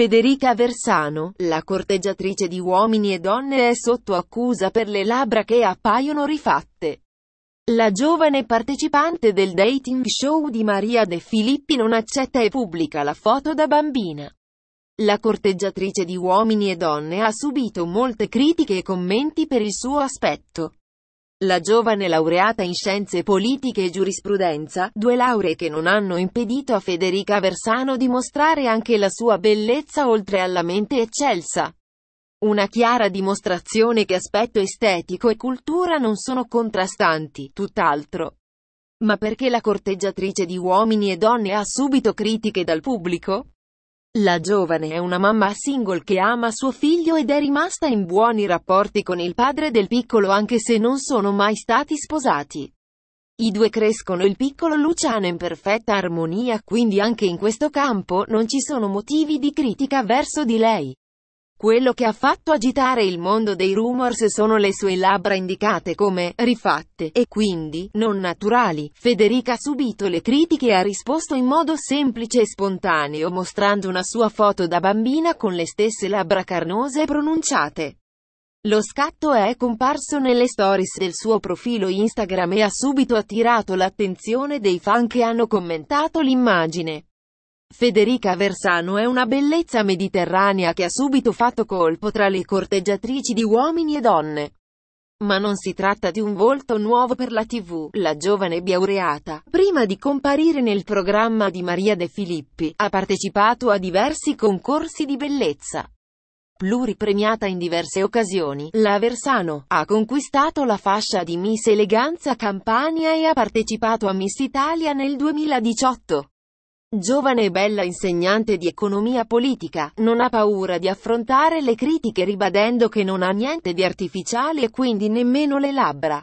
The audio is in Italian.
Federica Versano, la corteggiatrice di uomini e donne è sotto accusa per le labbra che appaiono rifatte. La giovane partecipante del dating show di Maria De Filippi non accetta e pubblica la foto da bambina. La corteggiatrice di uomini e donne ha subito molte critiche e commenti per il suo aspetto. La giovane laureata in scienze politiche e giurisprudenza, due lauree che non hanno impedito a Federica Versano di mostrare anche la sua bellezza oltre alla mente eccelsa. Una chiara dimostrazione che aspetto estetico e cultura non sono contrastanti, tutt'altro. Ma perché la corteggiatrice di uomini e donne ha subito critiche dal pubblico? La giovane è una mamma single che ama suo figlio ed è rimasta in buoni rapporti con il padre del piccolo anche se non sono mai stati sposati. I due crescono il piccolo Luciano in perfetta armonia, quindi anche in questo campo non ci sono motivi di critica verso di lei. Quello che ha fatto agitare il mondo dei rumors sono le sue labbra indicate come rifatte e quindi non naturali. Federica ha subito le critiche e ha risposto in modo semplice e spontaneo mostrando una sua foto da bambina con le stesse labbra carnose pronunciate. Lo scatto è comparso nelle stories del suo profilo Instagram e ha subito attirato l'attenzione dei fan che hanno commentato l'immagine. Federica Versano è una bellezza mediterranea che ha subito fatto colpo tra le corteggiatrici di uomini e donne. Ma non si tratta di un volto nuovo per la TV. La giovane biaureata, prima di comparire nel programma di Maria De Filippi, ha partecipato a diversi concorsi di bellezza. Pluripremiata in diverse occasioni, la Versano ha conquistato la fascia di Miss Eleganza Campania e ha partecipato a Miss Italia nel 2018. Giovane e bella insegnante di economia politica, non ha paura di affrontare le critiche ribadendo che non ha niente di artificiale e quindi nemmeno le labbra.